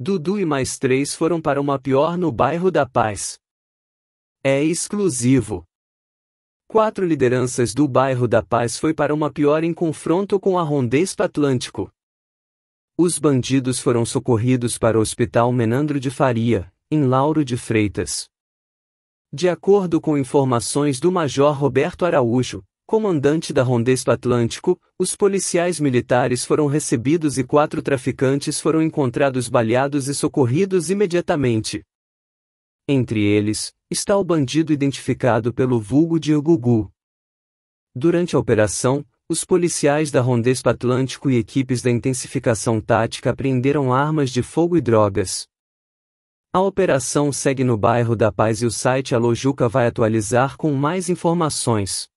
Dudu e mais três foram para uma pior no bairro da Paz. É exclusivo. Quatro lideranças do bairro da Paz foi para uma pior em confronto com a Rondespa Atlântico. Os bandidos foram socorridos para o Hospital Menandro de Faria, em Lauro de Freitas. De acordo com informações do Major Roberto Araújo, comandante da Rondespa Atlântico, os policiais militares foram recebidos e quatro traficantes foram encontrados baleados e socorridos imediatamente. Entre eles, está o bandido identificado pelo vulgo de Ugugu. Durante a operação, os policiais da Rondespa Atlântico e equipes da intensificação tática apreenderam armas de fogo e drogas. A operação segue no bairro da Paz e o site Alojuca vai atualizar com mais informações.